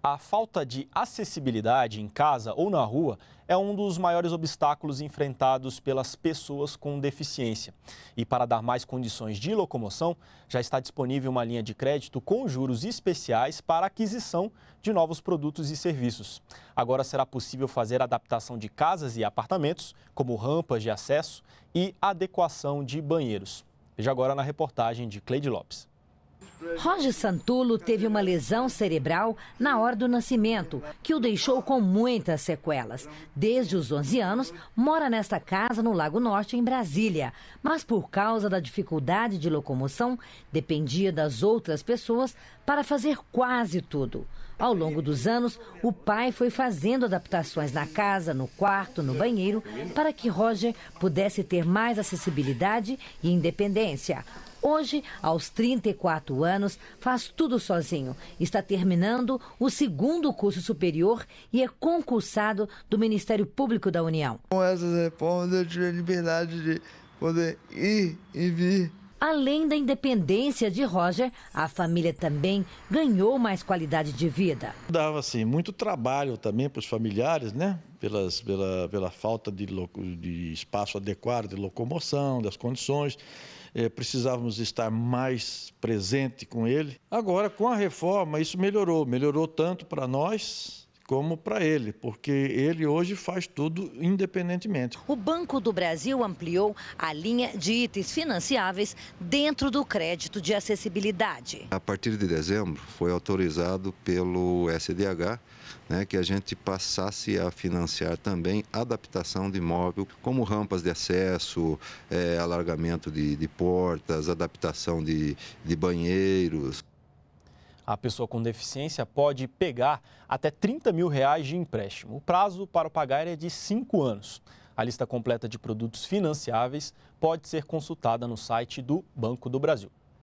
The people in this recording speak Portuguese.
A falta de acessibilidade em casa ou na rua é um dos maiores obstáculos enfrentados pelas pessoas com deficiência. E para dar mais condições de locomoção, já está disponível uma linha de crédito com juros especiais para aquisição de novos produtos e serviços. Agora será possível fazer adaptação de casas e apartamentos, como rampas de acesso e adequação de banheiros. Veja agora na reportagem de Cleide Lopes. Roger Santulo teve uma lesão cerebral na hora do nascimento, que o deixou com muitas sequelas. Desde os 11 anos, mora nesta casa no Lago Norte, em Brasília. Mas por causa da dificuldade de locomoção, dependia das outras pessoas para fazer quase tudo. Ao longo dos anos, o pai foi fazendo adaptações na casa, no quarto, no banheiro, para que Roger pudesse ter mais acessibilidade e independência. Hoje, aos 34 anos, faz tudo sozinho. Está terminando o segundo curso superior e é concursado do Ministério Público da União. Com essas reformas, eu tive a liberdade de poder ir e vir. Além da independência de Roger, a família também ganhou mais qualidade de vida. Dava assim muito trabalho também para os familiares, né? Pelas, pela, pela falta de, de espaço adequado, de locomoção, das condições. Eh, precisávamos estar mais presente com ele. Agora, com a reforma, isso melhorou. Melhorou tanto para nós, como para ele, porque ele hoje faz tudo independentemente. O Banco do Brasil ampliou a linha de itens financiáveis dentro do crédito de acessibilidade. A partir de dezembro, foi autorizado pelo SDH né, que a gente passasse a financiar também adaptação de imóvel, como rampas de acesso, é, alargamento de, de portas, adaptação de, de banheiros. A pessoa com deficiência pode pegar até 30 mil reais de empréstimo. O prazo para o pagar é de 5 anos. A lista completa de produtos financiáveis pode ser consultada no site do Banco do Brasil.